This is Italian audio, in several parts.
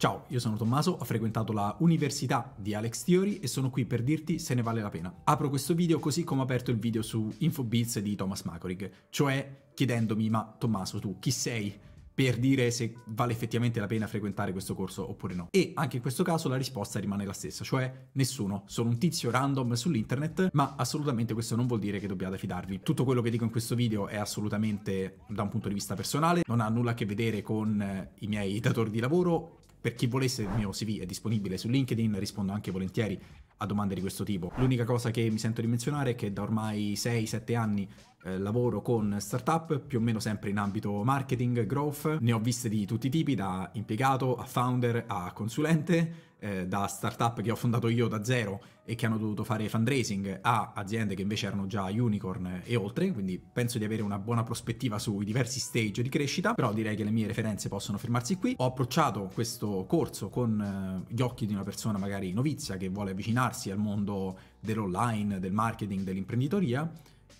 Ciao, io sono Tommaso, ho frequentato la Università di Alex Theory e sono qui per dirti se ne vale la pena. Apro questo video così come ho aperto il video su Infobiz di Thomas Macorig, cioè chiedendomi ma Tommaso tu chi sei? per dire se vale effettivamente la pena frequentare questo corso oppure no. E anche in questo caso la risposta rimane la stessa, cioè nessuno, sono un tizio random sull'internet, ma assolutamente questo non vuol dire che dobbiate fidarvi. Tutto quello che dico in questo video è assolutamente da un punto di vista personale, non ha nulla a che vedere con eh, i miei datori di lavoro per chi volesse il mio CV è disponibile su LinkedIn, rispondo anche volentieri a domande di questo tipo. L'unica cosa che mi sento di menzionare è che da ormai 6-7 anni eh, lavoro con startup, più o meno sempre in ambito marketing, growth, ne ho viste di tutti i tipi, da impiegato a founder a consulente, eh, da startup che ho fondato io da zero e che hanno dovuto fare fundraising a aziende che invece erano già unicorn e oltre, quindi penso di avere una buona prospettiva sui diversi stage di crescita, però direi che le mie referenze possono fermarsi qui. Ho approcciato questo corso con eh, gli occhi di una persona magari novizia che vuole avvicinarsi al mondo dell'online, del marketing, dell'imprenditoria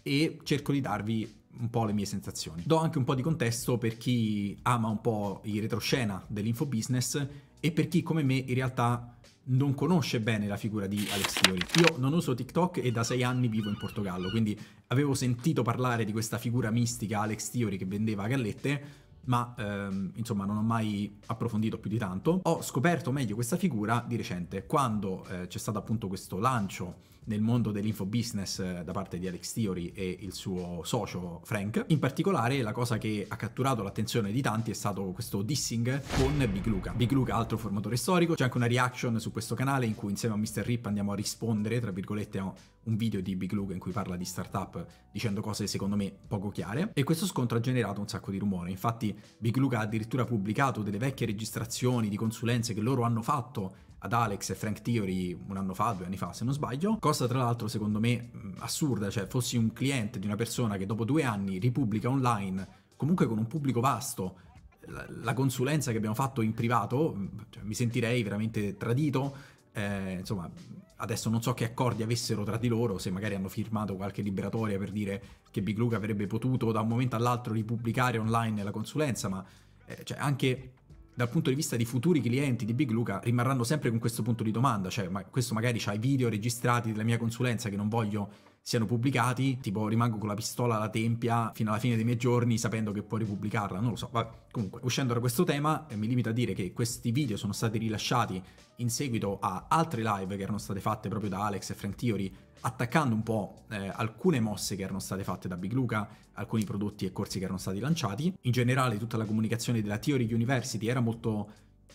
e cerco di darvi un po' le mie sensazioni. Do anche un po' di contesto per chi ama un po' i retroscena dell'infobusiness e per chi come me in realtà non conosce bene la figura di Alex Fiori. Io non uso TikTok e da sei anni vivo in Portogallo, quindi avevo sentito parlare di questa figura mistica Alex Fiori che vendeva gallette, ma ehm, insomma non ho mai approfondito più di tanto. Ho scoperto meglio questa figura di recente, quando eh, c'è stato appunto questo lancio nel mondo dell'info business eh, da parte di Alex Theory e il suo socio Frank. In particolare la cosa che ha catturato l'attenzione di tanti è stato questo dissing con Big Luca. Big Luca, altro formatore storico, c'è anche una reaction su questo canale in cui insieme a Mr. Rip andiamo a rispondere, tra virgolette, a un video di Big Luca in cui parla di startup dicendo cose secondo me poco chiare e questo scontro ha generato un sacco di rumore. Infatti Big Luca ha addirittura pubblicato delle vecchie registrazioni di consulenze che loro hanno fatto ad Alex e Frank Theory un anno fa, due anni fa se non sbaglio. Cosa tra l'altro secondo me assurda, cioè fossi un cliente di una persona che dopo due anni ripubblica online, comunque con un pubblico vasto, la, consulenza che abbiamo fatto in privato, cioè, mi sentirei veramente tradito. Eh, insomma, adesso non so che accordi avessero tra di loro, se magari hanno firmato qualche liberatoria per dire che Big Luke avrebbe potuto da un momento all'altro ripubblicare online la consulenza, ma eh, cioè anche dal punto di vista di futuri clienti di Big Luca rimarranno sempre con questo punto di domanda, cioè ma questo magari c'ha i video registrati della mia consulenza che non voglio siano pubblicati, tipo rimango con la pistola alla tempia fino alla fine dei miei giorni sapendo che puoi ripubblicarla, non lo so. Vabbè. Comunque, uscendo da questo tema, eh, mi limito a dire che questi video sono stati rilasciati in seguito a altre live che erano state fatte proprio da Alex e Frank Theory attaccando un po' eh, alcune mosse che erano state fatte da Big Luca, alcuni prodotti e corsi che erano stati lanciati. In generale tutta la comunicazione della Theory University era molto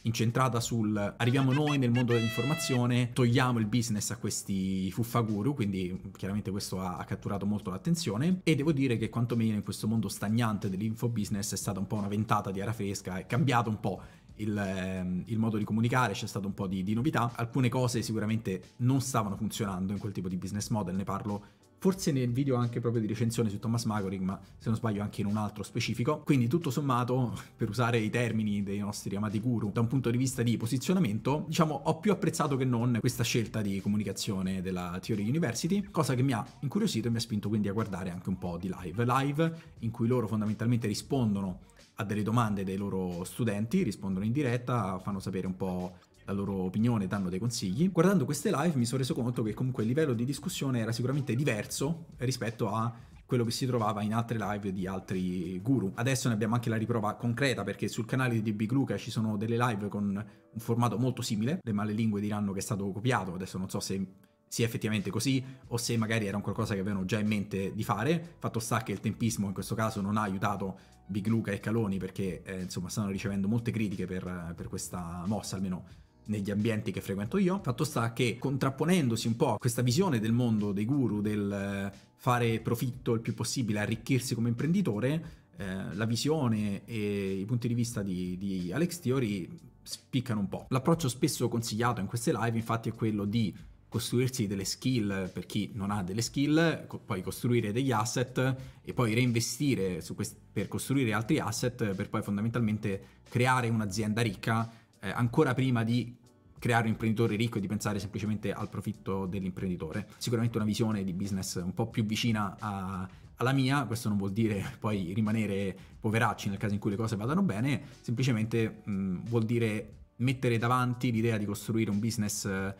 incentrata sul arriviamo noi nel mondo dell'informazione, togliamo il business a questi fuffaguru, quindi chiaramente questo ha, ha catturato molto l'attenzione e devo dire che quantomeno in questo mondo stagnante dell'info business è stata un po' una ventata di aria fresca, è cambiato un po'. Il, ehm, il, modo di comunicare, c'è stato un po' di, di, novità. Alcune cose sicuramente non stavano funzionando in quel tipo di business model, ne parlo forse nel video anche proprio di recensione su Thomas Magorig, ma se non sbaglio anche in un altro specifico. Quindi tutto sommato, per usare i termini dei nostri amati guru, da un punto di vista di posizionamento, diciamo ho più apprezzato che non questa scelta di comunicazione della Theory University, cosa che mi ha incuriosito e mi ha spinto quindi a guardare anche un po' di live. Live in cui loro fondamentalmente rispondono a delle domande dei loro studenti, rispondono in diretta, fanno sapere un po' la loro opinione, danno dei consigli. Guardando queste live mi sono reso conto che comunque il livello di discussione era sicuramente diverso rispetto a quello che si trovava in altre live di altri guru. Adesso ne abbiamo anche la riprova concreta perché sul canale di Big Luca ci sono delle live con un formato molto simile. Le male lingue diranno che è stato copiato, adesso non so se sia effettivamente così o se magari era un qualcosa che avevano già in mente di fare. Fatto sta che il tempismo in questo caso non ha aiutato Big Luca e Caloni perché eh, insomma stanno ricevendo molte critiche per, per questa mossa, almeno negli ambienti che frequento io. Fatto sta che contrapponendosi un po' a questa visione del mondo dei guru, del eh, fare profitto il più possibile, arricchirsi come imprenditore, eh, la visione e i punti di vista di, di Alex Theory spiccano un po'. L'approccio spesso consigliato in queste live infatti è quello di costruirsi delle skill per chi non ha delle skill, co- poi costruire degli asset e poi reinvestire quest- per costruire altri asset per poi fondamentalmente creare un'azienda ricca eh, ancora prima di creare un imprenditore ricco e di pensare semplicemente al profitto dell'imprenditore. Sicuramente una visione di business un po' più vicina a, alla mia, questo non vuol dire poi rimanere poveracci nel caso in cui le cose vadano bene, semplicemente mh, vuol dire mettere davanti l'idea di costruire un business eh,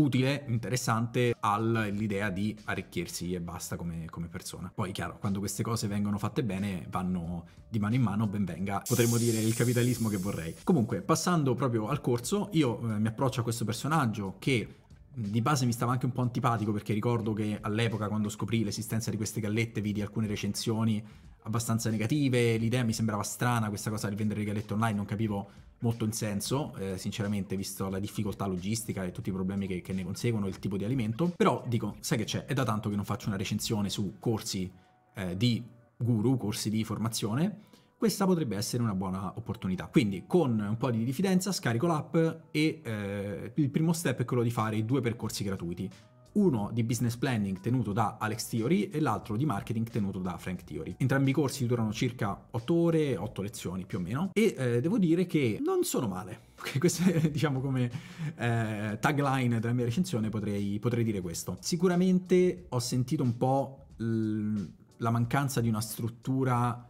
utile, interessante all'idea di arricchirsi e basta come, come, persona. Poi chiaro, quando queste cose vengono fatte bene, vanno di mano in mano, ben venga, potremmo dire il capitalismo che vorrei. Comunque, passando proprio al corso, io eh, mi approccio a questo personaggio che di base mi stava anche un po' antipatico perché ricordo che all'epoca quando scoprì l'esistenza di queste gallette vidi alcune recensioni abbastanza negative, l'idea mi sembrava strana questa cosa del vendere regalette online, non capivo molto il senso, eh, sinceramente, visto la difficoltà logistica e tutti i problemi che, che ne conseguono, il tipo di alimento, però dico, sai che c'è, è da tanto che non faccio una recensione su corsi eh, di guru, corsi di formazione, questa potrebbe essere una buona opportunità. Quindi con un po' di diffidenza scarico l'app e eh, il primo step è quello di fare i due percorsi gratuiti uno di business planning tenuto da Alex Theory e l'altro di marketing tenuto da Frank Theory. Entrambi i corsi durano circa 8 ore, 8 lezioni più o meno e eh, devo dire che non sono male. Questo è diciamo come eh, tagline della mia recensione potrei, potrei dire questo. Sicuramente ho sentito un po' l- la mancanza di una struttura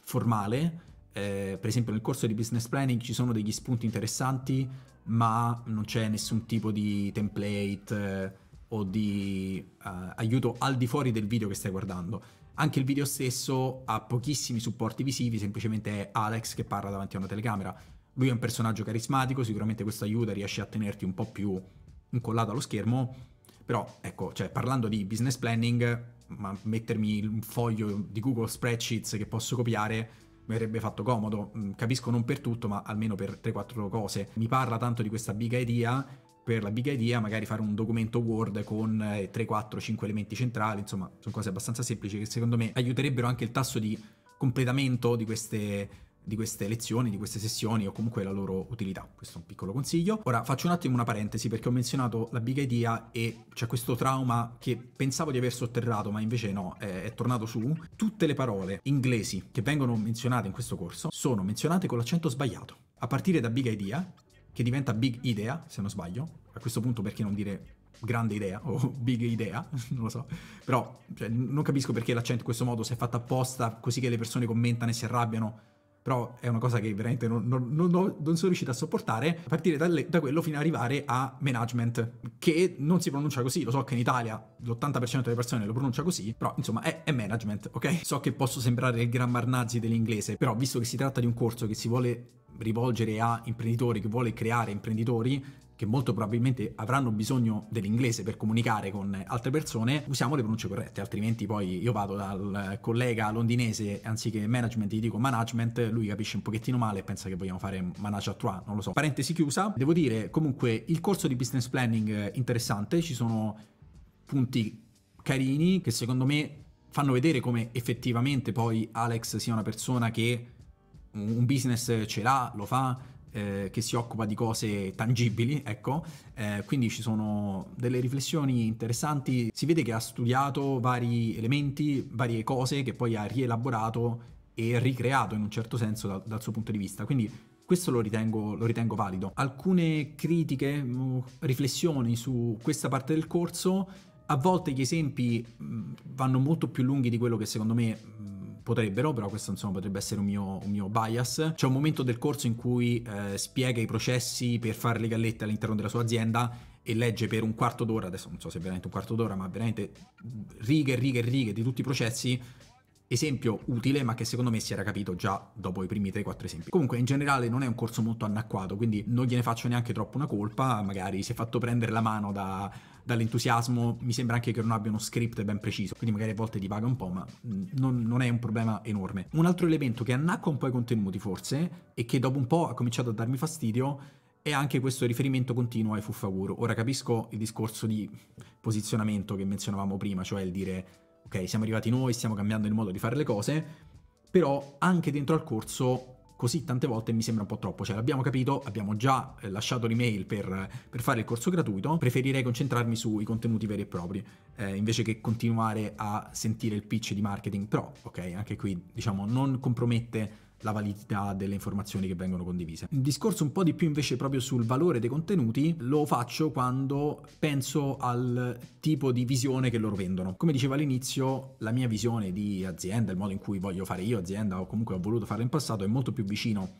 formale. Eh, per esempio nel corso di business planning ci sono degli spunti interessanti ma non c'è nessun tipo di template o di uh, aiuto al di fuori del video che stai guardando. Anche il video stesso ha pochissimi supporti visivi, semplicemente è Alex che parla davanti a una telecamera. Lui è un personaggio carismatico, sicuramente questo aiuta, riesce a tenerti un po' più incollato allo schermo, però ecco, cioè, parlando di business planning, ma mettermi un foglio di Google Spreadsheets che posso copiare mi avrebbe fatto comodo. Mm, capisco non per tutto, ma almeno per 3-4 cose. Mi parla tanto di questa big idea per la big idea magari fare un documento Word con 3, 4, 5 elementi centrali, insomma sono cose abbastanza semplici che secondo me aiuterebbero anche il tasso di completamento di queste, di queste lezioni, di queste sessioni o comunque la loro utilità. Questo è un piccolo consiglio. Ora faccio un attimo una parentesi perché ho menzionato la big idea e c'è questo trauma che pensavo di aver sotterrato ma invece no, è, è tornato su. Tutte le parole inglesi che vengono menzionate in questo corso sono menzionate con l'accento sbagliato. A partire da big idea che diventa Big Idea, se non sbaglio. A questo punto perché non dire grande idea o big idea, non lo so. Però cioè, non capisco perché l'accento in questo modo si è fatta apposta così che le persone commentano e si arrabbiano. Però è una cosa che veramente non, non, non, non sono riuscito a sopportare, a partire dalle, da quello fino ad arrivare a management, che non si pronuncia così. Lo so che in Italia l'80% delle persone lo pronuncia così, però insomma è, è managament, ok? So che posso sembrare il grammarnazzi dell'inglese, però visto che si tratta di un corso che si vuole rivolgere a imprenditori che vuole creare imprenditori che molto probabilmente avranno bisogno dell'inglese per comunicare con altre persone, usiamo le pronunce corrette, altrimenti poi io vado dal collega londinese anziché management, gli dico management, lui capisce un pochettino male e pensa che vogliamo fare manage à trois, non lo so. Parentesi chiusa, devo dire comunque il corso di business planning interessante, ci sono punti carini che secondo me fanno vedere come effettivamente poi Alex sia una persona che un business ce l'ha, lo fa, eh, che si occupa di cose tangibili, ecco, eh, quindi ci sono delle riflessioni interessanti, si vede che ha studiato vari elementi, varie cose che poi ha rielaborato e ricreato in un certo senso da, dal suo punto di vista, quindi questo lo ritengo, lo ritengo valido. Alcune critiche, mm, riflessioni su questa parte del corso, a volte gli esempi mm, vanno molto più lunghi di quello che secondo me... Mm, potrebbero, però questo insomma potrebbe essere un mio, un mio bias. C'è un momento del corso in cui eh, spiega i processi per fare le gallette all'interno della sua azienda e legge per un quarto d'ora, adesso non so se è veramente un quarto d'ora, ma veramente righe e righe e righe di tutti i processi esempio utile ma che secondo me si era capito già dopo i primi 3-4 esempi. Comunque in generale non è un corso molto anacquato quindi non gliene faccio neanche troppo una colpa, magari si è fatto prendere la mano da dall'entusiasmo, mi sembra anche che non abbia uno script ben preciso, quindi magari a volte divaga un po', ma mm, non, non è un problema enorme. Un altro elemento che annacca un po' i contenuti forse, e che dopo un po' ha cominciato a darmi fastidio, è anche questo riferimento continuo ai Fuffaguru. Ora capisco il discorso di posizionamento che menzionavamo prima, cioè il dire ok, siamo arrivati noi, stiamo cambiando il modo di fare le cose, però anche dentro al corso così tante volte mi sembra un po' troppo. Cioè, l'abbiamo capito, abbiamo già eh, lasciato l'email per, eh, per fare il corso gratuito, preferirei concentrarmi sui contenuti veri e propri, eh, invece che continuare a sentire il pitch di marketing. Però, ok, anche qui diciamo non compromette la validità delle informazioni che vengono condivise. Un discorso un po' di più invece proprio sul valore dei contenuti lo faccio quando penso al tipo di visione che loro vendono. Come dicevo all'inizio, la mia visione di azienda, il modo in cui voglio fare io azienda o comunque ho voluto farlo in passato è molto più vicino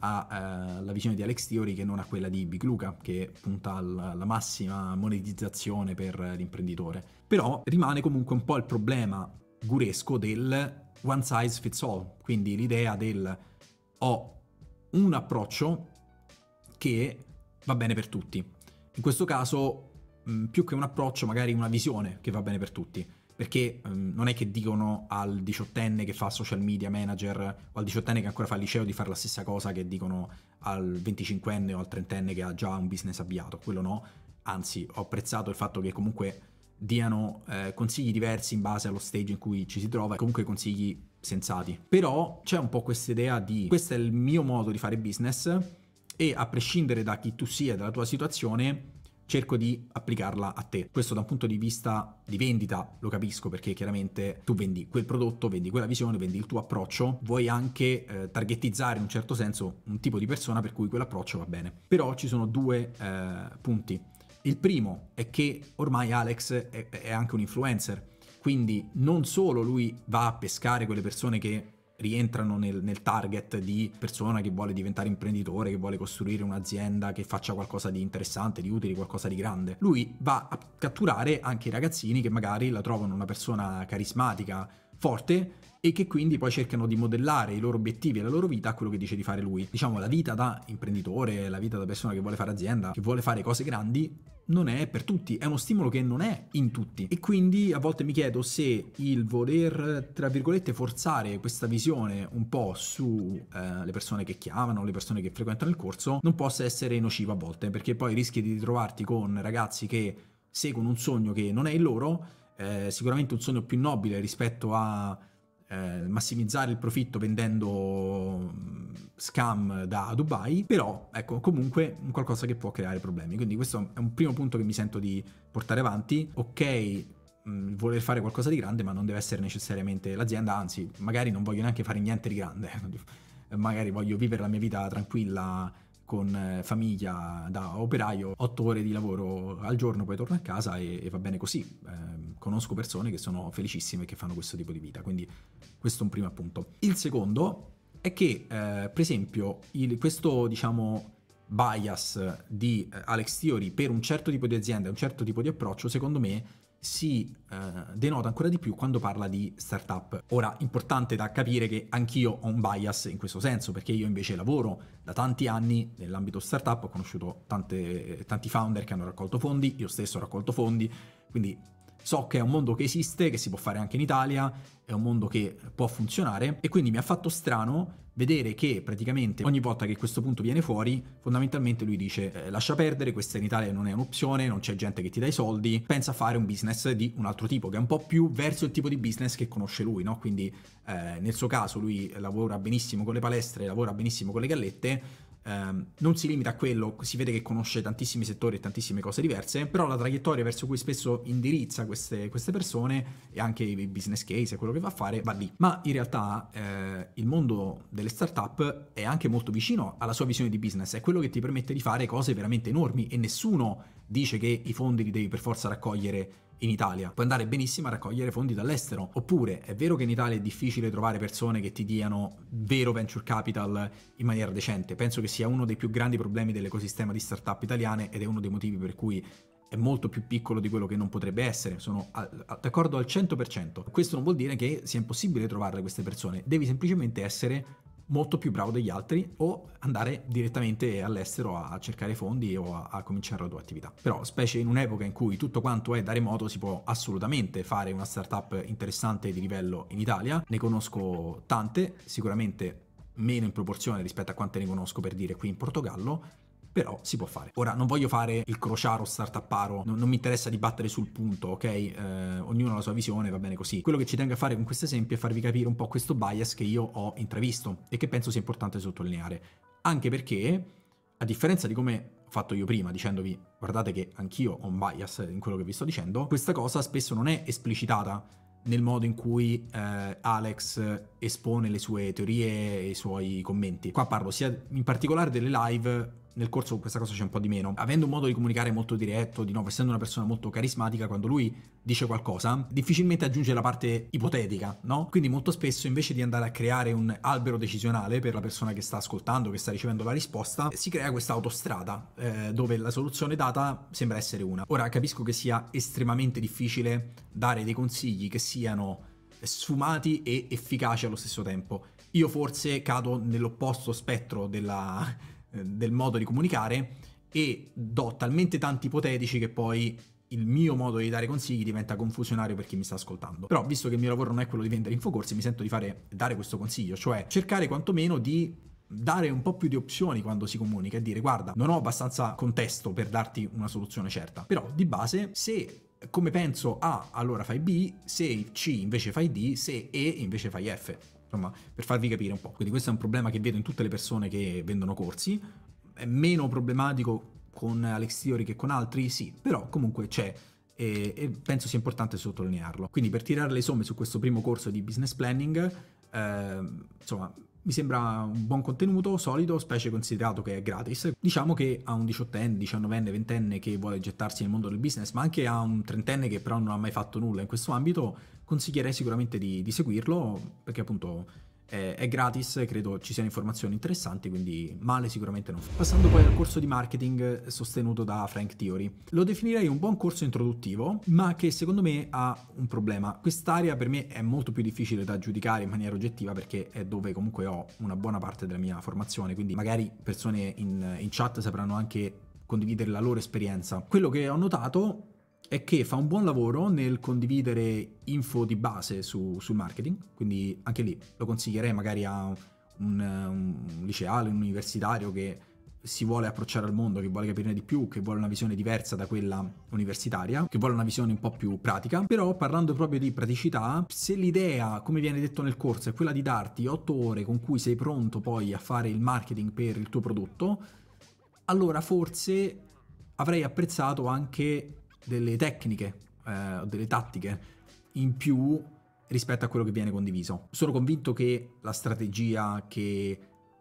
alla eh, uh, visione di Alex Theory che non a quella di Big Luca, che punta alla massima monetizzazione per l'imprenditore. Però rimane comunque un po' il problema guresco del one size fits all, quindi l'idea del ho un approccio che va bene per tutti. In questo caso mm, più che un approccio, magari una visione che va bene per tutti. Perché um, non è che dicono al diciottenne che fa social media manager o al diciottenne che ancora fa liceo di fare la stessa cosa che dicono al venticinquenne o al trentenne che ha già un business avviato. Quello no. Anzi, ho apprezzato il fatto che comunque diano eh, consigli diversi in base allo stage in cui ci si trova, comunque consigli sensati. Però c'è un po' questa idea di questo è il mio modo di fare business e a prescindere da chi tu sia e dalla tua situazione cerco di applicarla a te. Questo da un punto di vista di vendita lo capisco perché chiaramente tu vendi quel prodotto, vendi quella visione, vendi il tuo approccio, vuoi anche eh, targetizzare in un certo senso un tipo di persona per cui quell'approccio va bene. Però ci sono due eh, punti. Il primo è che ormai Alex è, è anche un influencer, quindi non solo lui va a pescare quelle persone che rientrano nel, nel, target di persona che vuole diventare imprenditore, che vuole costruire un'azienda, che faccia qualcosa di interessante, di utile, qualcosa di grande. Lui va a catturare anche i ragazzini che magari la trovano una persona carismatica, forte e che quindi poi cercano di modellare i loro obiettivi e la loro vita a quello che dice di fare lui. Diciamo la vita da imprenditore, la vita da persona che vuole fare azienda, che vuole fare cose grandi, non è per tutti, è uno stimolo che non è in tutti. E quindi a volte mi chiedo se il voler, tra virgolette, forzare questa visione un po' sulle eh, persone che chiamano, le persone che frequentano il corso, non possa essere nocivo a volte, perché poi rischi di ritrovarti con ragazzi che seguono un sogno che non è il loro, eh, sicuramente un sogno più nobile rispetto a eh, massimizzare il profitto vendendo mm, scam da Dubai, però ecco comunque qualcosa che può creare problemi. Quindi questo è un primo punto che mi sento di portare avanti. Ok, mm, voler fare qualcosa di grande, ma non deve essere necessariamente l'azienda, anzi magari non voglio neanche fare niente di grande, magari voglio vivere la mia vita tranquilla con eh, famiglia da operaio, otto ore di lavoro al giorno, poi torno a casa e, e va bene così. Eh, conosco persone che sono felicissime e che fanno questo tipo di vita, quindi questo è un primo appunto. Il secondo è che, eh, per esempio, il, questo diciamo bias di eh, Alex Theory per un certo tipo di azienda, un certo tipo di approccio, secondo me si eh, denota ancora di più quando parla di startup. Ora, importante da capire che anch'io ho un bias in questo senso, perché io invece lavoro da tanti anni nell'ambito startup, ho conosciuto tante, tanti founder che hanno raccolto fondi, io stesso ho raccolto fondi, quindi So che è un mondo che esiste, che si può fare anche in Italia, è un mondo che può funzionare e quindi mi ha fatto strano vedere che praticamente ogni volta che questo punto viene fuori, fondamentalmente lui dice eh, lascia perdere, questa in Italia non è un'opzione, non c'è gente che ti dà i soldi, pensa a fare un business di un altro tipo, che è un po' più verso il tipo di business che conosce lui, no? Quindi eh, nel suo caso lui lavora benissimo con le palestre, lavora benissimo con le gallette, Ehm, non si limita a quello, si vede che conosce tantissimi settori e tantissime cose diverse, però la traiettoria verso cui spesso indirizza queste, queste persone e anche i business case e quello che va a fare va lì. Ma in realtà eh, il mondo delle startup è anche molto vicino alla sua visione di business, è quello che ti permette di fare cose veramente enormi e nessuno dice che i fondi li devi per forza raccogliere in Italia, puoi andare benissimo a raccogliere fondi dall'estero. Oppure è vero che in Italia è difficile trovare persone che ti diano vero venture capital in maniera decente. Penso che sia uno dei più grandi problemi dell'ecosistema di startup italiane ed è uno dei motivi per cui è molto più piccolo di quello che non potrebbe essere, sono d'accordo al 100%. Questo non vuol dire che sia impossibile trovarle queste persone, devi semplicemente essere molto più bravo degli altri o andare direttamente all'estero a cercare fondi o a, a cominciare la tua attività. Però specie in un'epoca in cui tutto quanto è da remoto si può assolutamente fare una startup interessante di livello in Italia, ne conosco tante, sicuramente meno in proporzione rispetto a quante ne conosco per dire qui in Portogallo, però si può fare. Ora non voglio fare il crociaro startuparo, non, non mi interessa dibattere sul punto, ok? Eh, ognuno ha la sua visione, va bene così. Quello che ci tengo a fare con questo esempio è farvi capire un po' questo bias che io ho intravisto e che penso sia importante sottolineare, anche perché a differenza di come ho fatto io prima dicendovi guardate che anch'io ho un bias in quello che vi sto dicendo, questa cosa spesso non è esplicitata nel modo in cui eh, Alex espone le sue teorie e i suoi commenti. Qua parlo sia in particolare delle live nel corso questa cosa c'è un po' di meno. Avendo un modo di comunicare molto diretto, di nuovo, essendo una persona molto carismatica, quando lui dice qualcosa, difficilmente aggiunge la parte ipotetica, no? Quindi molto spesso invece di andare a creare un albero decisionale per la persona che sta ascoltando, che sta ricevendo la risposta, si crea questa autostrada eh, dove la soluzione data sembra essere una. Ora capisco che sia estremamente difficile dare dei consigli che siano sfumati e efficaci allo stesso tempo. Io forse cado nell'opposto spettro della eh, del modo di comunicare e do talmente tanti ipotetici che poi il mio modo di dare consigli diventa confusionario per chi mi sta ascoltando. Però visto che il mio lavoro non è quello di vendere infocorsi, mi sento di fare, dare questo consiglio, cioè cercare quantomeno di dare un po' più di opzioni quando si comunica e dire guarda, non ho abbastanza contesto per darti una soluzione certa, però di base se come penso A allora fai B, se C invece fai D, se E invece fai F. Insomma, per farvi capire un po'. Quindi questo è un problema che vedo in tutte le persone che vendono corsi. È meno problematico con Alex che con altri, sì, però comunque c'è e, e penso sia importante sottolinearlo. Quindi per tirare le somme su questo primo corso di business planning, eh, insomma, mi sembra un buon contenuto, solido, specie considerato che è gratis. Diciamo che a un 18enne, 19enne, 20enne che vuole gettarsi nel mondo del business, ma anche a un trentenne che però non ha mai fatto nulla in questo ambito, consiglierei sicuramente di, di seguirlo perché appunto è, è, gratis, credo ci siano informazioni interessanti, quindi male sicuramente non fa. Passando poi al corso di marketing sostenuto da Frank Theory, lo definirei un buon corso introduttivo, ma che secondo me ha un problema. Quest'area per me è molto più difficile da giudicare in maniera oggettiva perché è dove comunque ho una buona parte della mia formazione, quindi magari persone in, in chat sapranno anche condividere la loro esperienza. Quello che ho notato è che fa un buon lavoro nel condividere info di base su, sul marketing, quindi anche lì lo consiglierei magari a un, un liceale, un universitario che si vuole approcciare al mondo, che vuole capirne di più, che vuole una visione diversa da quella universitaria, che vuole una visione un po' più pratica. Però parlando proprio di praticità, se l'idea, come viene detto nel corso, è quella di darti 8 ore con cui sei pronto poi a fare il marketing per il tuo prodotto, allora forse avrei apprezzato anche delle tecniche eh, delle tattiche in più rispetto a quello che viene condiviso. Sono convinto che la strategia, che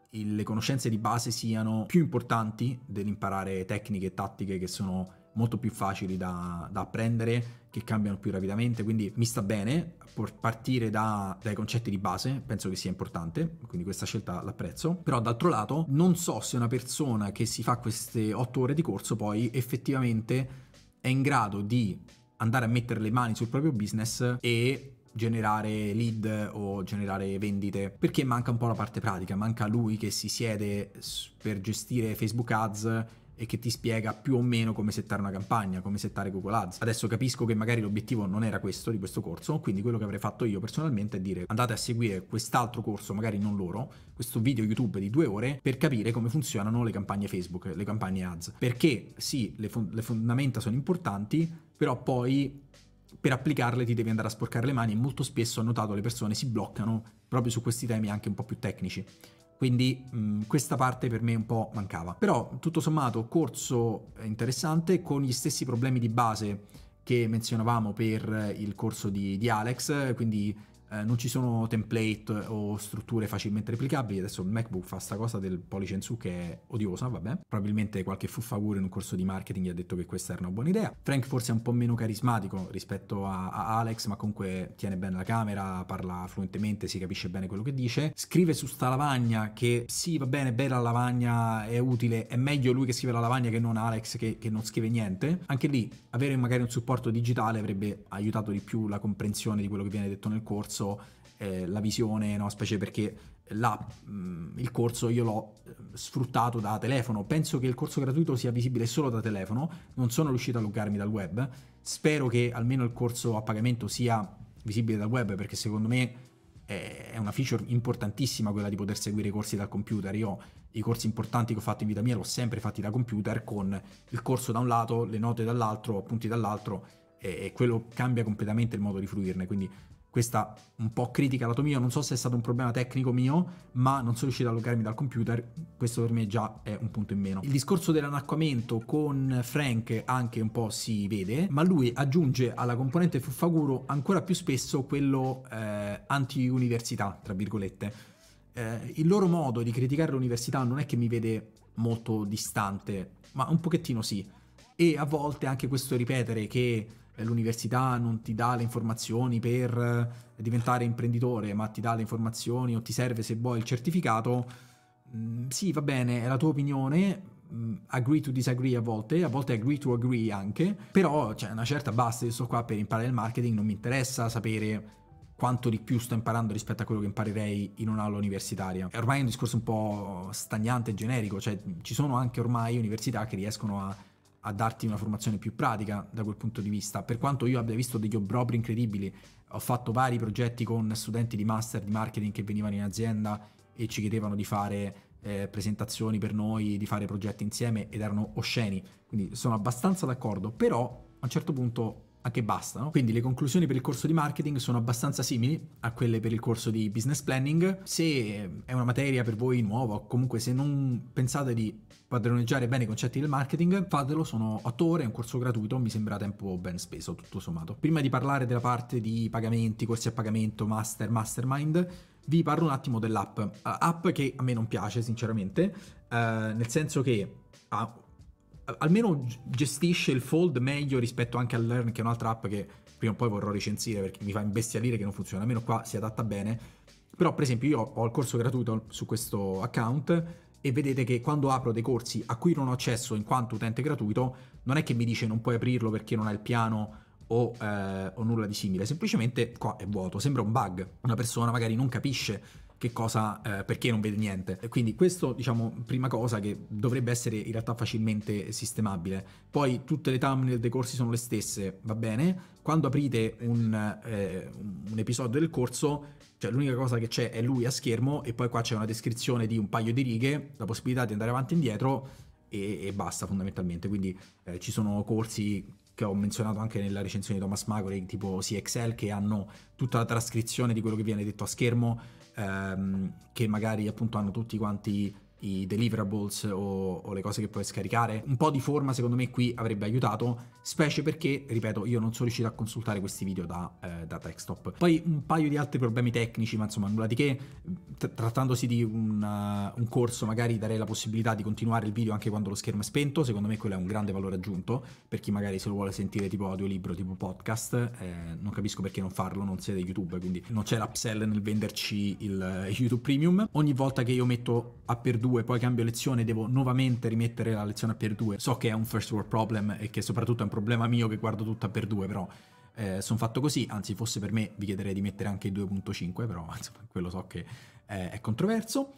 le conoscenze di base siano più importanti dell'imparare tecniche e tattiche che sono molto più facili da, da, apprendere, che cambiano più rapidamente, quindi mi sta bene partire da, dai concetti di base, penso che sia importante, quindi questa scelta l'apprezzo, però d'altro lato non so se una persona che si fa queste otto ore di corso poi effettivamente è in grado di andare a mettere le mani sul proprio business e generare lead o generare vendite perché manca un po' la parte pratica manca lui che si siede per gestire Facebook Ads e che ti spiega più o meno come settare una campagna, come settare Google Ads. Adesso capisco che magari l'obiettivo non era questo di questo corso, quindi quello che avrei fatto io personalmente è dire andate a seguire quest'altro corso, magari non loro, questo video YouTube di due ore per capire come funzionano le campagne Facebook, le campagne Ads. Perché sì, le, fon- le fondamenta sono importanti, però poi per applicarle ti devi andare a sporcare le mani e molto spesso ho notato le persone si bloccano proprio su questi temi anche un po' più tecnici. Quindi mh, mm, questa parte per me un po' mancava. Però tutto sommato corso interessante con gli stessi problemi di base che menzionavamo per il corso di, di Alex, quindi eh, non ci sono template o strutture facilmente replicabili. Adesso il MacBook fa questa cosa del pollice in su che è odiosa, vabbè. Probabilmente qualche fuffaguro in un corso di marketing gli ha detto che questa era una buona idea. Frank forse è un po' meno carismatico rispetto a, a Alex, ma comunque tiene bene la camera, parla fluentemente, si capisce bene quello che dice. Scrive su sta lavagna che sì, va bene, bella lavagna, è utile, è meglio lui che scrive la lavagna che non Alex che, che non scrive niente. Anche lì avere magari un supporto digitale avrebbe aiutato di più la comprensione di quello che viene detto nel corso corso eh, la visione, no? specie perché la, mh, mm, il corso io l'ho eh, sfruttato da telefono. Penso che il corso gratuito sia visibile solo da telefono, non sono riuscito a loggarmi dal web. Spero che almeno il corso a pagamento sia visibile dal web perché secondo me eh, è una feature importantissima quella di poter seguire i corsi dal computer. Io i corsi importanti che ho fatto in vita mia l'ho sempre fatti da computer con il corso da un lato, le note dall'altro, appunti dall'altro e, quello cambia completamente il modo di fruirne. Quindi questa un po' critica lato mio, non so se è stato un problema tecnico mio, ma non sono riuscito a logarmi dal computer, questo per me già è un punto in meno. Il discorso dell'anacquamento con Frank anche un po' si vede, ma lui aggiunge alla componente fuffaguro ancora più spesso quello eh, anti-università, tra virgolette. Eh, il loro modo di criticare l'università non è che mi vede molto distante, ma un pochettino sì. E a volte anche questo ripetere che l'università non ti dà le informazioni per eh, diventare imprenditore, ma ti dà le informazioni o ti serve se vuoi il certificato, mm, sì, va bene, è la tua opinione, mm, agree to disagree a volte, a volte agree to agree anche, però c'è cioè, una certa base, io sto qua per imparare il marketing, non mi interessa sapere quanto di più sto imparando rispetto a quello che imparerei in un'aula universitaria. È ormai un discorso un po' stagnante e generico, cioè ci sono anche ormai università che riescono a a darti una formazione più pratica da quel punto di vista. Per quanto io abbia visto degli obrobri incredibili, ho fatto vari progetti con studenti di master di marketing che venivano in azienda e ci chiedevano di fare eh, presentazioni per noi, di fare progetti insieme ed erano osceni, quindi sono abbastanza d'accordo, però a un certo punto anche basta. Quindi le conclusioni per il corso di marketing sono abbastanza simili a quelle per il corso di business planning. Se è una materia per voi nuova o comunque se non pensate di padroneggiare bene i concetti del marketing, fatelo, sono 8 ore, è un corso gratuito, mi sembra tempo ben speso tutto sommato. Prima di parlare della parte di pagamenti, corsi a pagamento, master, mastermind, vi parlo un attimo dell'app. Uh, app che a me non piace sinceramente, uh, nel senso che ha almeno gestisce il fold meglio rispetto anche al learn che è un'altra app che prima o poi vorrò recensire perché mi fa imbestialire che non funziona, almeno qua si adatta bene. Però per esempio io ho il corso gratuito su questo account e vedete che quando apro dei corsi a cui non ho accesso in quanto utente gratuito, non è che mi dice non puoi aprirlo perché non hai il piano o, eh, o nulla di simile, semplicemente qua è vuoto, sembra un bug, una persona magari non capisce che cosa, eh, perché non vede niente. Quindi questo, diciamo, prima cosa che dovrebbe essere in realtà facilmente sistemabile. Poi tutte le thumbnail dei corsi sono le stesse, va bene. Quando aprite un, eh, un episodio del corso, cioè l'unica cosa che c'è è lui a schermo e poi qua c'è una descrizione di un paio di righe, la possibilità di andare avanti e indietro e, e basta fondamentalmente. Quindi eh, ci sono corsi che ho menzionato anche nella recensione di Thomas Magori, tipo CXL, che hanno tutta la trascrizione di quello che viene detto a schermo, ehm, che magari appunto hanno tutti quanti i deliverables o, o, le cose che puoi scaricare. Un po' di forma secondo me qui avrebbe aiutato, specie perché, ripeto, io non sono riuscito a consultare questi video da, eh, da desktop. Poi un paio di altri problemi tecnici, ma insomma nulla di che. T- trattandosi di un, uh, un, corso magari darei la possibilità di continuare il video anche quando lo schermo è spento, secondo me quello è un grande valore aggiunto per chi magari se lo vuole sentire tipo audiolibro, tipo podcast, eh, non capisco perché non farlo, non siete YouTube, quindi non c'è l'upsell nel venderci il eh, YouTube Premium. Ogni volta che io metto a perduto 2, poi cambio lezione, devo nuovamente rimettere la lezione a per 2. So che è un first world problem e che soprattutto è un problema mio che guardo tutto a per 2, però eh, sono fatto così, anzi fosse per me vi chiederei di mettere anche il 2.5, però insomma quello so che è, è controverso.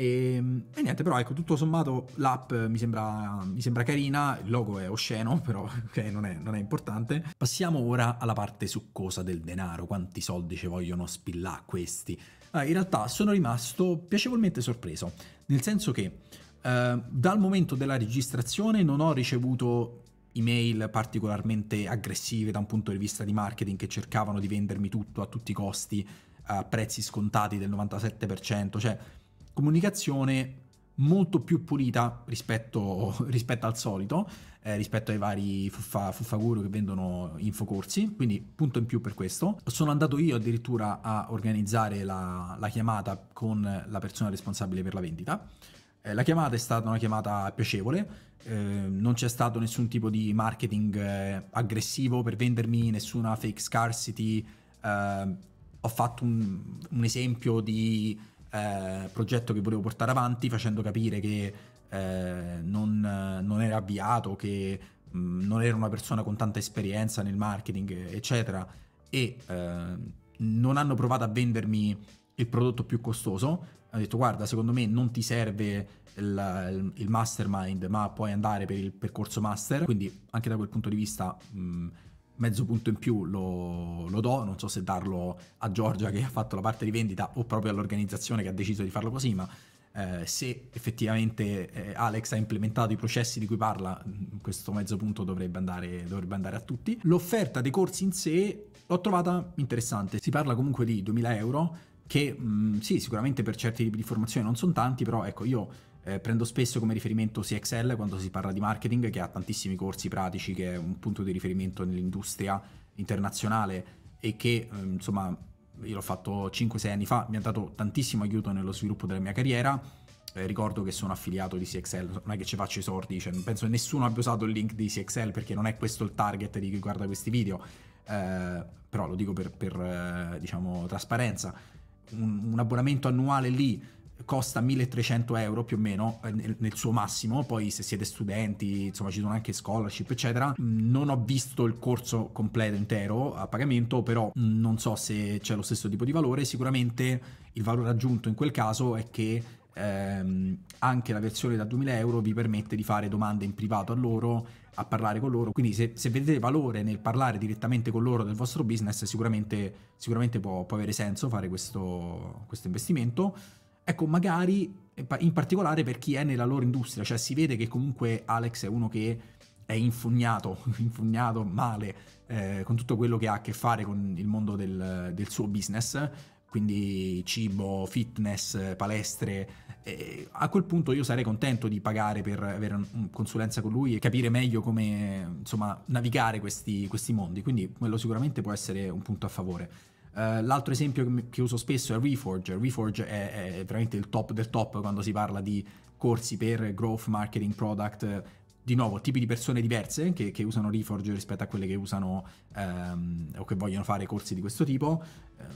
E, ehm, e, niente, però ecco, tutto sommato l'app mi sembra, mi sembra carina, il logo è osceno, però okay, eh, non, è, non, è, importante. Passiamo ora alla parte succosa del denaro, quanti soldi ci vogliono spillare questi. Ah, in realtà sono rimasto piacevolmente sorpreso, nel senso che eh, dal momento della registrazione non ho ricevuto email particolarmente aggressive da un punto di vista di marketing che cercavano di vendermi tutto a tutti i costi a prezzi scontati del 97%, cioè comunicazione molto più pulita rispetto, rispetto al solito, eh, rispetto ai vari fuffa, fuffaguru che vendono infocorsi, quindi punto in più per questo. Sono andato io addirittura a organizzare la, la chiamata con la persona responsabile per la vendita. Eh, la chiamata è stata una chiamata piacevole, eh, non c'è stato nessun tipo di marketing eh, aggressivo per vendermi, nessuna fake scarcity, eh, ho fatto un, un esempio di eh, progetto che volevo portare avanti facendo capire che eh, non, non, era avviato, che mh, mm, non era una persona con tanta esperienza nel marketing, eccetera, e eh, non hanno provato a vendermi il prodotto più costoso. Hanno detto guarda, secondo me non ti serve il, il mastermind, ma puoi andare per il percorso master. Quindi anche da quel punto di vista... Mh, mm, mezzo punto in più lo, lo, do, non so se darlo a Giorgia che ha fatto la parte di vendita o proprio all'organizzazione che ha deciso di farlo così, ma eh, se effettivamente eh, Alex ha implementato i processi di cui parla, mm, questo mezzo punto dovrebbe andare, dovrebbe andare a tutti. L'offerta dei corsi in sé l'ho trovata interessante, si parla comunque di 2000 euro che mh, mm, sì, sicuramente per certi tipi di formazione non sono tanti, però ecco io eh, prendo spesso come riferimento CXL quando si parla di marketing, che ha tantissimi corsi pratici, che è un punto di riferimento nell'industria internazionale e che eh, insomma io l'ho fatto 5-6 anni fa, mi ha dato tantissimo aiuto nello sviluppo della mia carriera. Eh, ricordo che sono affiliato di CXL, non è che ci faccio i sordi, cioè, penso che nessuno abbia usato il link di CXL perché non è questo il target di chi guarda questi video, eh, però lo dico per, per eh, diciamo, trasparenza. Un, un abbonamento annuale lì costa 1300 euro più o meno eh, nel, nel, suo massimo, poi se siete studenti, insomma ci sono anche scholarship eccetera. Non ho visto il corso completo intero a pagamento, però non so se c'è lo stesso tipo di valore, sicuramente il valore aggiunto in quel caso è che ehm, anche la versione da 2000 euro vi permette di fare domande in privato a loro, a parlare con loro, quindi se, se vedete valore nel parlare direttamente con loro del vostro business sicuramente, sicuramente può, può avere senso fare questo, questo investimento. Ecco, magari in particolare per chi è nella loro industria, cioè si vede che comunque Alex è uno che è infugnato, infugnato male eh, con tutto quello che ha a che fare con il mondo del, del suo business, quindi cibo, fitness, palestre. E a quel punto io sarei contento di pagare per avere una consulenza con lui e capire meglio come insomma, navigare questi, questi mondi, quindi quello sicuramente può essere un punto a favore. Eh, l'altro esempio che, uso spesso è Reforge. Reforge è, è, veramente il top del top quando si parla di corsi per growth, marketing, product. Eh, di nuovo, tipi di persone diverse che, che usano Reforge rispetto a quelle che usano um, o che vogliono fare corsi di questo tipo. Um,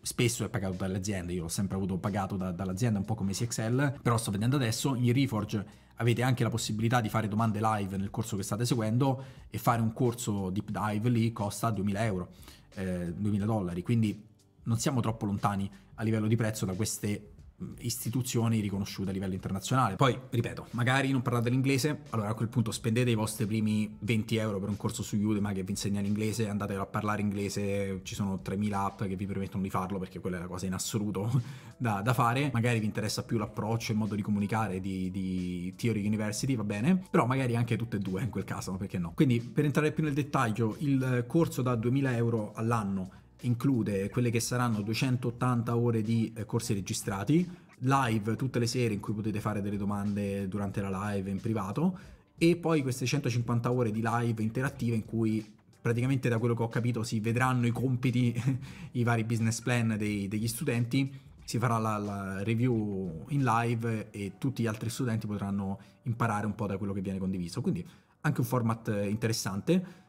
spesso è pagato dalle aziende, io l'ho sempre avuto pagato da, dall'azienda, un po' come CXL, però sto vedendo adesso in Reforge avete anche la possibilità di fare domande live nel corso che state seguendo e fare un corso deep dive lì costa 2000 euro eh, 2000 dollari, quindi non siamo troppo lontani a livello di prezzo da queste istituzioni riconosciute a livello internazionale. Poi, ripeto, magari non parlate l'inglese, allora a quel punto spendete i vostri primi 20 euro per un corso su Udemy che vi insegna l'inglese, andate a parlare inglese, ci sono 3.000 app che vi permettono di farlo perché quella è la cosa in assoluto da, da fare. Magari vi interessa più l'approccio, il modo di comunicare di, di Theory University, va bene, però magari anche tutte e due in quel caso, perché no? Quindi, per entrare più nel dettaglio, il corso da 2.000 euro all'anno include quelle che saranno 280 ore di eh, corsi registrati, live tutte le sere in cui potete fare delle domande durante la live in privato e poi queste 150 ore di live interattive in cui praticamente da quello che ho capito si vedranno i compiti, i vari business plan dei, degli studenti, si farà la, la, review in live e tutti gli altri studenti potranno imparare un po' da quello che viene condiviso, quindi anche un format eh, interessante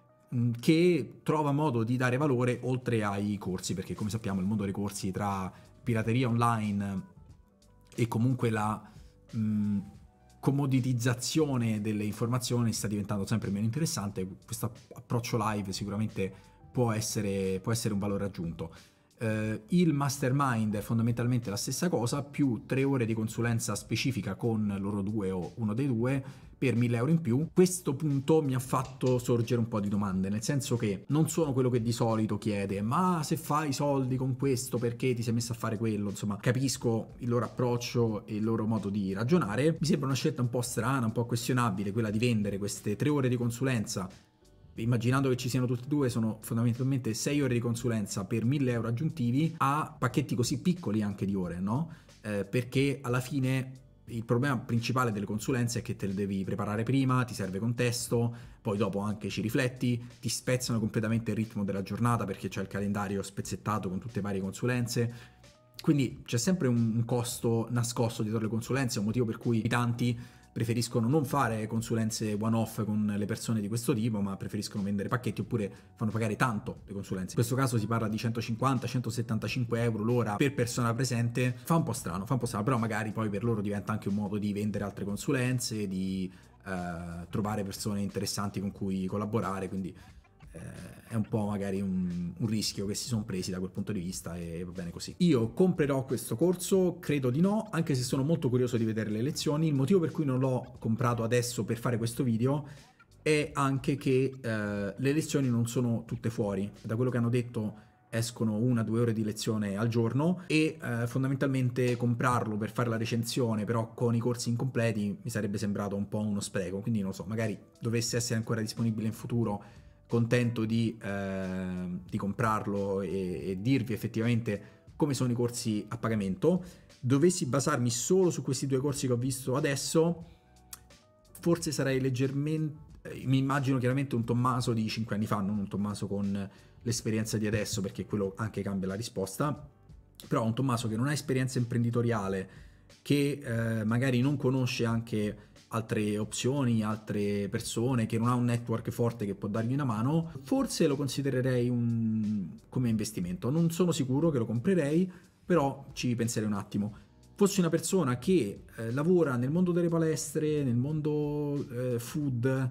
che trova modo di dare valore oltre ai corsi, perché come sappiamo il mondo dei corsi tra pirateria online e comunque la mh, comoditizzazione delle informazioni sta diventando sempre meno interessante, questo approccio live sicuramente può essere, può essere un valore aggiunto. Eh, il mastermind è fondamentalmente la stessa cosa, più tre ore di consulenza specifica con loro due o uno dei due per 1000 euro in più. Questo punto mi ha fatto sorgere un po' di domande, nel senso che non sono quello che di solito chiede, ma se fai soldi con questo perché ti sei messo a fare quello, insomma capisco il loro approccio e il loro modo di ragionare. Mi sembra una scelta un po' strana, un po' questionabile quella di vendere queste tre ore di consulenza immaginando che ci siano tutti e due, sono fondamentalmente 6 ore di consulenza per 1000 euro aggiuntivi a pacchetti così piccoli anche di ore, no? Eh, perché alla fine il problema principale delle consulenze è che te le devi preparare prima, ti serve contesto, poi dopo anche ci rifletti, ti spezzano completamente il ritmo della giornata perché c'è il calendario spezzettato con tutte le varie consulenze. Quindi c'è sempre un costo nascosto dietro le consulenze, un motivo per cui tanti preferiscono non fare consulenze one-off con le persone di questo tipo, ma preferiscono vendere pacchetti oppure fanno pagare tanto le consulenze. In questo caso si parla di 150-175 euro l'ora per persona presente. Fa un po' strano, fa un po' strano, però magari poi per loro diventa anche un modo di vendere altre consulenze, di eh, trovare persone interessanti con cui collaborare, quindi... Eh, è un po' magari un, un rischio che si sono presi da quel punto di vista e va bene così. Io comprerò questo corso? Credo di no, anche se sono molto curioso di vedere le lezioni. Il motivo per cui non l'ho comprato adesso per fare questo video è anche che eh, le lezioni non sono tutte fuori. Da quello che hanno detto escono una o due ore di lezione al giorno e eh, fondamentalmente comprarlo per fare la recensione però con i corsi incompleti mi sarebbe sembrato un po' uno spreco quindi non lo so magari dovesse essere ancora disponibile in futuro contento di, eh, di comprarlo e, e dirvi effettivamente come sono i corsi a pagamento. Dovessi basarmi solo su questi due corsi che ho visto adesso, forse sarei leggermente eh, mi immagino chiaramente un Tommaso di 5 anni fa, non un Tommaso con l'esperienza di adesso, perché quello anche cambia la risposta, però un Tommaso che non ha esperienza imprenditoriale, che eh, magari non conosce anche altre opzioni, altre persone, che non ha un network forte che può dargli una mano, forse lo considererei un... come investimento. Non sono sicuro che lo comprerei, però ci penserei un attimo. Fossi una persona che eh, lavora nel mondo delle palestre, nel mondo eh, food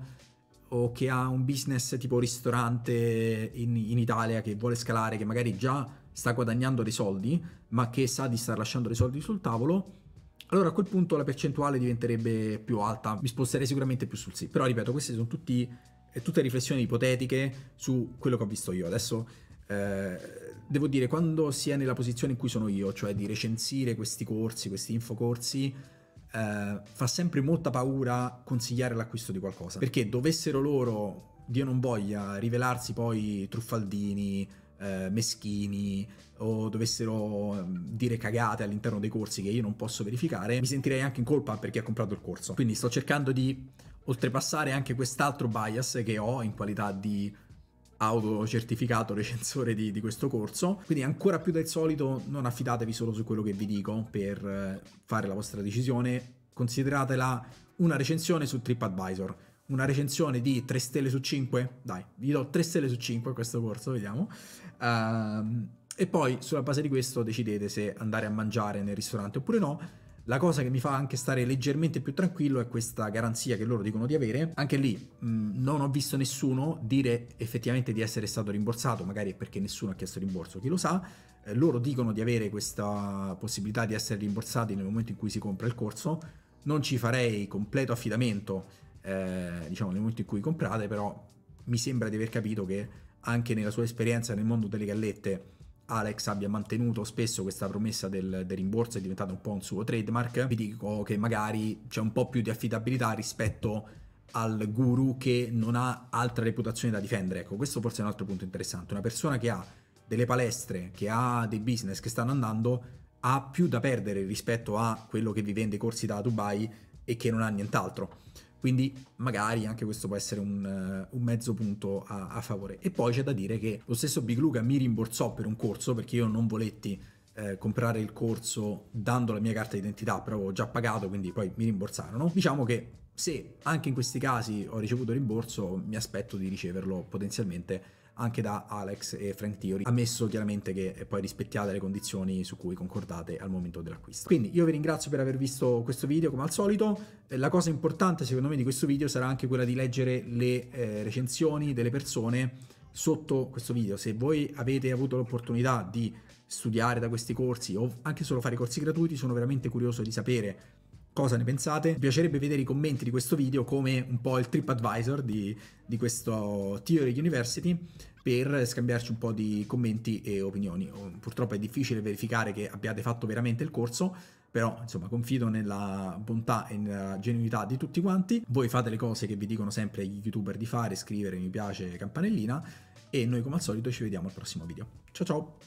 o che ha un business tipo ristorante in, in Italia che vuole scalare, che magari già sta guadagnando dei soldi, ma che sa di star lasciando dei soldi sul tavolo, allora a quel punto la percentuale diventerebbe più alta, mi sposterei sicuramente più sul sì. Però ripeto, queste sono tutti, eh, tutte riflessioni ipotetiche su quello che ho visto io. Adesso eh, devo dire, quando si è nella posizione in cui sono io, cioè di recensire questi corsi, questi infocorsi, eh, fa sempre molta paura consigliare l'acquisto di qualcosa. Perché dovessero loro, Dio non voglia, rivelarsi poi truffaldini eh, meschini o dovessero ehm, dire cagate all'interno dei corsi che io non posso verificare, mi sentirei anche in colpa per chi ha comprato il corso. Quindi sto cercando di oltrepassare anche quest'altro bias che ho in qualità di autocertificato recensore di, di, questo corso. Quindi ancora più del solito non affidatevi solo su quello che vi dico per eh, fare la vostra decisione, consideratela una recensione su TripAdvisor. Una recensione di 3 stelle su 5? Dai, vi do 3 stelle su 5 a questo corso, vediamo. Uh, e poi sulla base di questo decidete se andare a mangiare nel ristorante oppure no. La cosa che mi fa anche stare leggermente più tranquillo è questa garanzia che loro dicono di avere. Anche lì mh, non ho visto nessuno dire effettivamente di essere stato rimborsato, magari è perché nessuno ha chiesto rimborso, chi lo sa. Eh, loro dicono di avere questa possibilità di essere rimborsati nel momento in cui si compra il corso. Non ci farei completo affidamento, eh, diciamo, nel momento in cui comprate, però mi sembra di aver capito che anche nella sua esperienza nel mondo delle gallette Alex abbia mantenuto spesso questa promessa del, del rimborso è diventata un po' un suo trademark, vi dico che magari c'è un po' più di affidabilità rispetto al guru che non ha altra reputazione da difendere. Ecco, questo forse è un altro punto interessante. Una persona che ha delle palestre, che ha dei business che stanno andando, ha più da perdere rispetto a quello che vi vende i corsi da Dubai e che non ha nient'altro. Quindi magari anche questo può essere un, eh, un mezzo punto a, a, favore. E poi c'è da dire che lo stesso Big Luca mi rimborsò per un corso perché io non voletti eh, comprare il corso dando la mia carta d'identità, però avevo già pagato, quindi poi mi rimborsarono. Diciamo che se anche in questi casi ho ricevuto rimborso, mi aspetto di riceverlo potenzialmente anche da Alex e Frank Theory, ammesso chiaramente che poi rispettiate le condizioni su cui concordate al momento dell'acquisto. Quindi io vi ringrazio per aver visto questo video come al solito. Eh, la cosa importante secondo me di questo video sarà anche quella di leggere le eh, recensioni delle persone sotto questo video. Se voi avete avuto l'opportunità di studiare da questi corsi o anche solo fare corsi gratuiti, sono veramente curioso di sapere cosa ne pensate. Mi piacerebbe vedere i commenti di questo video come un po' il trip advisor di, di questo Theory University per scambiarci un po' di commenti e opinioni. Purtroppo è difficile verificare che abbiate fatto veramente il corso, però insomma confido nella bontà e nella genuinità di tutti quanti. Voi fate le cose che vi dicono sempre gli youtuber di fare, scrivere mi piace, campanellina e noi come al solito ci vediamo al prossimo video. Ciao ciao!